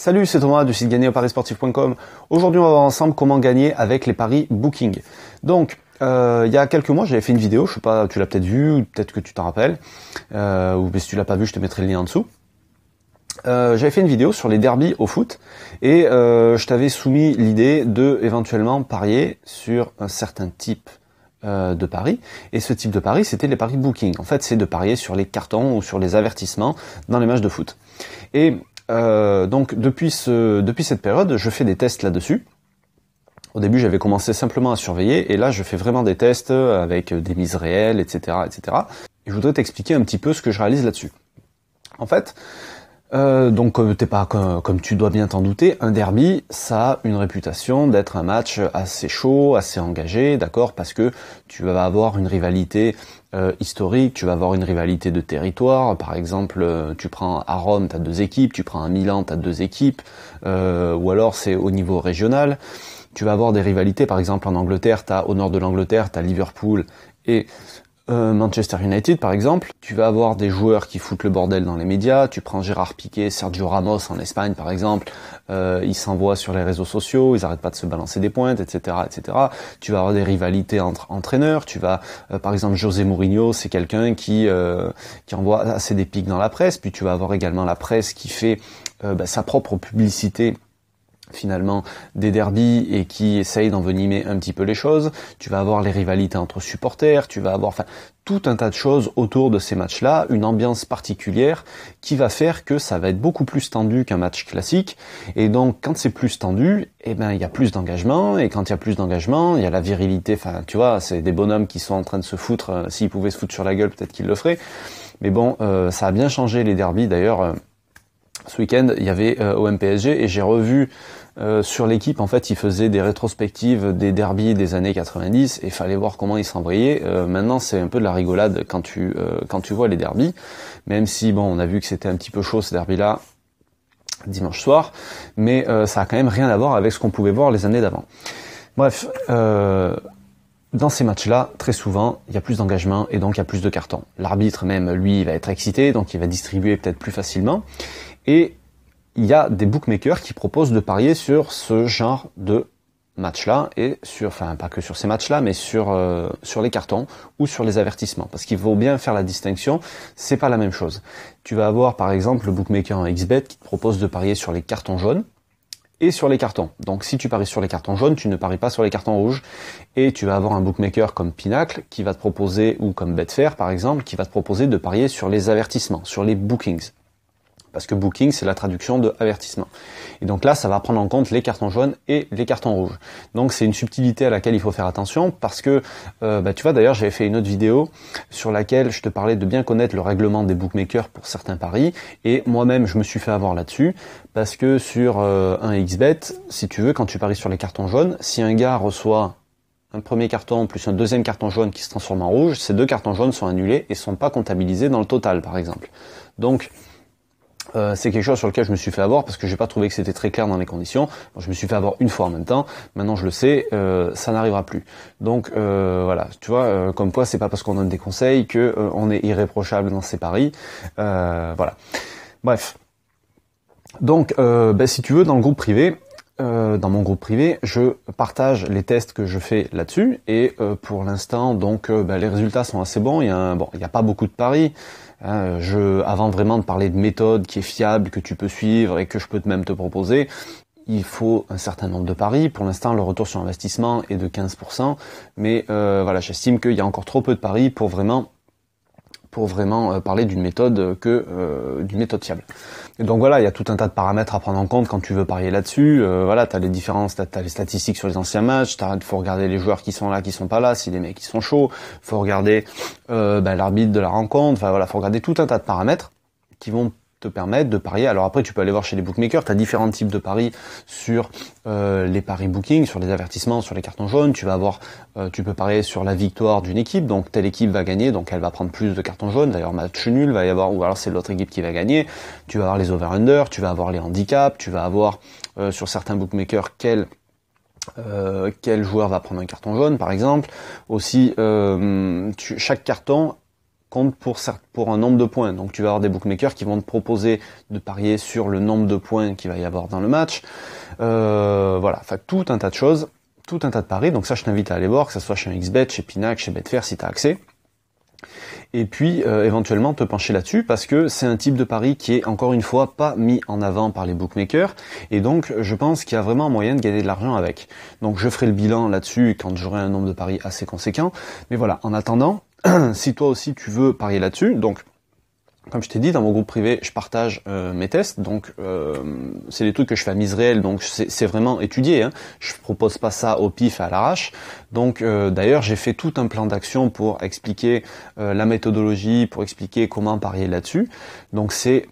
Salut, c'est Thomas du site gagner au Aujourd'hui, on va voir ensemble comment gagner avec les paris booking. Donc, euh, il y a quelques mois, j'avais fait une vidéo, je sais pas, tu l'as peut-être vue, ou peut-être que tu t'en rappelles, euh, ou si tu l'as pas vue, je te mettrai le lien en dessous. Euh, j'avais fait une vidéo sur les derbies au foot et je t'avais soumis l'idée de éventuellement parier sur un certain type de paris. Et ce type de paris, c'était les paris booking. En fait, c'est de parier sur les cartons ou sur les avertissements dans les matchs de foot. Et euh, donc depuis, ce, depuis cette période, je fais des tests là-dessus. Au début, j'avais commencé simplement à surveiller, et là, je fais vraiment des tests avec des mises réelles, etc., etc. Et je voudrais t'expliquer un petit peu ce que je réalise là-dessus. En fait, euh, donc euh, t'es pas comme, tu dois bien t'en douter, un derby, ça a une réputation d'être un match assez chaud, assez engagé, d'accord, parce que tu vas avoir une rivalité euh, historique, tu vas avoir une rivalité de territoire. Par exemple, tu prends à Rome, t'as deux équipes, tu prends à Milan, t'as deux équipes, ou alors c'est au niveau régional. Tu vas avoir des rivalités, par exemple en Angleterre, t'as au nord de l'Angleterre, t'as Liverpool et euh, Manchester United par exemple, tu vas avoir des joueurs qui foutent le bordel dans les médias, tu prends Gérard Piqué, Sergio Ramos en Espagne par exemple, euh, ils s'envoient sur les réseaux sociaux, ils arrêtent pas de se balancer des pointes, etc. etc. Tu vas avoir des rivalités entre entraîneurs, tu vas euh, par exemple José Mourinho, c'est quelqu'un qui, euh, qui envoie assez des pics dans la presse, puis tu vas avoir également la presse qui fait bah, sa propre publicité finalement des derbies et qui essayent d'envenimer un petit peu les choses. Tu vas avoir les rivalités entre supporters, tu vas avoir enfin, tout un tas de choses autour de ces matchs-là, une ambiance particulière qui va faire que ça va être beaucoup plus tendu qu'un match classique. Et donc quand c'est plus tendu, eh ben il y a plus d'engagement et quand il y a plus d'engagement, il y a la virilité. Enfin tu vois, c'est des bonhommes qui sont en train de se foutre. Euh, s'ils pouvaient se foutre sur la gueule, peut-être qu'ils le feraient. Mais bon, euh, ça a bien changé les derbies d'ailleurs. Euh, ce week-end, il y avait euh, et j'ai revu euh, sur l'équipe, en fait, ils faisaient des rétrospectives des derbies des années 90 et fallait voir comment ils s'embrayaient. Euh, maintenant, c'est un peu de la rigolade quand tu euh, quand tu vois les derbies, même si bon, on a vu que c'était un petit peu chaud ce derby-là dimanche soir, mais ça a quand même rien à voir avec ce qu'on pouvait voir les années d'avant. Bref. Dans ces matchs-là, très souvent, il y a plus d'engagement et donc il y a plus de cartons. L'arbitre même, lui, va être excité, donc il va distribuer peut-être plus facilement. Et il y a des bookmakers qui proposent de parier sur ce genre de match-là et sur, enfin pas que sur ces matchs-là, mais sur euh, sur les cartons ou sur les avertissements, parce qu'il faut bien faire la distinction. C'est pas la même chose. Tu vas avoir par exemple le bookmaker en XBet qui te propose de parier sur les cartons jaunes, et sur les cartons. Donc si tu paries sur les cartons jaunes, tu ne paries pas sur les cartons rouges et tu vas avoir un bookmaker comme Pinacle qui va te proposer ou comme Betfair par exemple qui va te proposer de parier sur les avertissements, sur les bookings. Parce que booking, c'est la traduction de avertissement. Et donc là, ça va prendre en compte les cartons jaunes et les cartons rouges. Donc c'est une subtilité à laquelle il faut faire attention parce que, euh, bah, tu vois, d'ailleurs, j'avais fait une autre vidéo sur laquelle je te parlais de bien connaître le règlement des bookmakers pour certains paris. Et moi-même, je me suis fait avoir là-dessus parce que sur un euh, un XBet, si tu veux, quand tu paries sur les cartons jaunes, si un gars reçoit un premier carton plus un deuxième carton jaune qui se transforme en rouge, ces deux cartons jaunes sont annulés et sont pas comptabilisés dans le total, par exemple. Donc, euh, c'est quelque chose sur lequel je me suis fait avoir parce que j'ai pas trouvé que c'était très clair dans les conditions. je me suis fait avoir une fois en même temps. Maintenant, je le sais, euh, ça n'arrivera plus. Donc euh, voilà, tu vois, comme quoi, c'est pas parce qu'on donne des conseils que on est irréprochable dans ses paris. voilà. Bref. Donc, ben, si tu veux, dans le groupe privé, euh, dans mon groupe privé, je partage les tests que je fais là-dessus et euh, pour l'instant, donc euh, ben, les résultats sont assez bons. Il y a bon, il n'y a pas beaucoup de paris. Hein. je, avant vraiment de parler de méthode qui est fiable, que tu peux suivre et que je peux même te proposer, il faut un certain nombre de paris. Pour l'instant, le retour sur investissement est de 15%, mais voilà, j'estime qu'il y a encore trop peu de paris pour vraiment pour vraiment euh, parler d'une méthode euh, que euh, d'une méthode fiable. Et donc voilà, il y a tout un tas de paramètres à prendre en compte quand tu veux parier là-dessus. voilà, tu as les différences, tu as, les statistiques sur les anciens matchs, il faut regarder les joueurs qui sont là, qui sont pas là, si les mecs qui sont chauds, faut regarder ben, l'arbitre de la rencontre, enfin voilà, faut regarder tout un tas de paramètres qui vont te permettre de parier. Alors après, tu peux aller voir chez les bookmakers, tu as différents types de paris sur euh, les paris booking, sur les avertissements, sur les cartons jaunes. Tu vas avoir, euh, tu peux parier sur la victoire d'une équipe, donc telle équipe va gagner, donc elle va prendre plus de cartons jaunes, D'ailleurs match nul, va y avoir, ou alors c'est l'autre équipe qui va gagner. Tu vas avoir les over-under, tu vas avoir les handicaps, tu vas avoir euh, sur certains bookmakers quel... quel joueur va prendre un carton jaune par exemple aussi tu, chaque carton compte pour, pour un nombre de points. Donc tu vas avoir des bookmakers qui vont te proposer de parier sur le nombre de points qu'il va y avoir dans le match. Euh, voilà, enfin tout un tas de choses, tout un tas de paris. Donc ça, je t'invite à aller voir, que ce soit chez XBet, chez Pinac, chez Betfair, si tu as accès. Et puis euh, éventuellement te pencher là-dessus parce que c'est un type de pari qui est encore une fois pas mis en avant par les bookmakers et donc je pense qu'il y a vraiment moyen de gagner de l'argent avec. Donc je ferai le bilan là-dessus quand j'aurai un nombre de paris assez conséquent. Mais voilà, en attendant, si toi aussi tu veux parier là-dessus, donc comme je t'ai dit, dans mon groupe privé, je partage euh, mes tests. Donc, euh, c'est des trucs que je fais à mise réelle. Donc, c'est vraiment étudié. Hein. Je propose pas ça au pif à l'arrache. Donc, euh, d'ailleurs, j'ai fait tout un plan d'action pour expliquer la méthodologie, pour expliquer comment parier là-dessus. Donc, c'est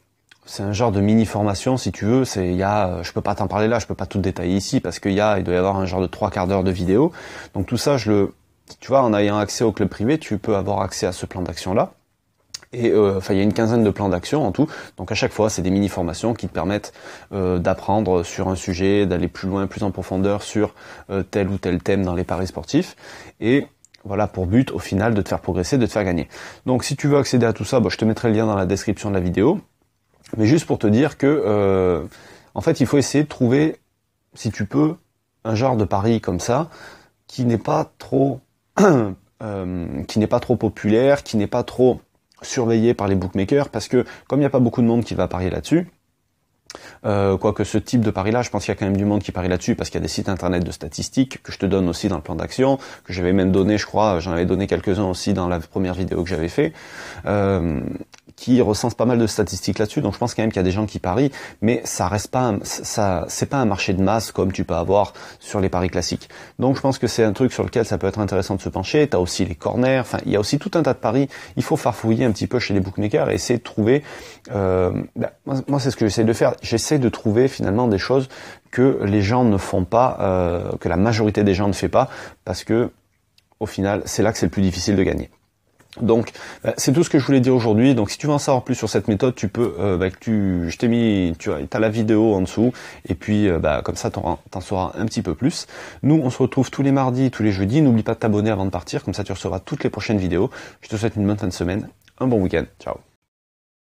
c'est un genre de mini formation si tu veux c'est il y a je peux pas t'en parler là je peux pas tout détailler ici parce qu'il y a il doit y avoir un genre de trois quarts d'heure de vidéo donc tout ça je le tu vois, en ayant accès au club privé, tu peux avoir accès à ce plan d'action-là. Et euh, enfin, il y a une quinzaine de plans d'action en tout. Donc à chaque fois, c'est des mini formations qui te permettent euh, d'apprendre sur un sujet, d'aller plus loin, plus en profondeur sur euh, tel ou tel thème dans les paris sportifs. Et voilà pour but au final de te faire progresser, de te faire gagner. Donc si tu veux accéder à tout ça, bah, je te mettrai le lien dans la description de la vidéo. Mais juste pour te dire que en fait, il faut essayer de trouver, si tu peux, un genre de pari comme ça qui n'est pas trop Euh, qui n'est pas trop populaire, qui n'est pas trop surveillé par les bookmakers, parce que comme il n'y a pas beaucoup de monde qui va parier là-dessus, euh, quoique ce type de pari-là, je pense qu'il y a quand même du monde qui parie là-dessus parce qu'il y a des sites internet de statistiques que je te donne aussi dans le plan d'action, que j'avais même donné, je crois, j'en avais donné quelques-uns aussi dans la première vidéo que j'avais fait. Euh, qui recense pas mal de statistiques là-dessus. Donc je pense quand même qu'il y a des gens qui parient, mais ça reste pas, un, ça, c'est pas un marché de masse comme tu peux avoir sur les paris classiques. Donc je pense que c'est un truc sur lequel ça peut être intéressant de se pencher. T'as aussi les corners. Enfin, il y a aussi tout un tas de paris. Il faut farfouiller un petit peu chez les bookmakers et essayer de trouver. Euh, bah, moi, c'est ce que j'essaie de faire. J'essaie de trouver finalement des choses que les gens ne font pas, euh, que la majorité des gens ne fait pas, parce que au final, c'est là que c'est le plus difficile de gagner. Donc euh, c'est tout ce que je voulais dire aujourd'hui. Donc si tu veux en savoir plus sur cette méthode, tu peux euh, bah, tu je t'ai mis tu as la vidéo en dessous et puis euh, bah, comme ça tu sauras un petit peu plus. Nous on se retrouve tous les mardis, tous les jeudis, n'oublie pas de t'abonner avant de partir comme ça tu recevras toutes les prochaines vidéos. Je te souhaite une bonne fin de semaine, un bon week-end. Ciao.